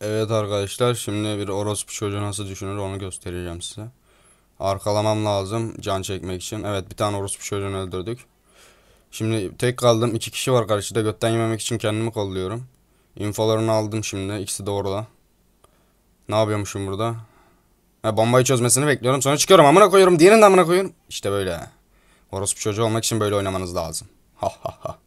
Evet arkadaşlar şimdi bir orospu çocuğu nasıl düşünür onu göstereceğim size. Arkalamam lazım can çekmek için. Evet bir tane orospu çocuğunu öldürdük. Şimdi tek kaldım iki kişi var karşıda götten yememek için kendimi kolluyorum. Infolarını aldım şimdi ikisi de orada. Ne yapıyormuşum burada? Ha, bombayı çözmesini bekliyorum sonra çıkıyorum amına koyuyorum diğerini de amına koyuyorum. İşte böyle. Orospu çocuğu olmak için böyle oynamanız lazım. Ha ha ha.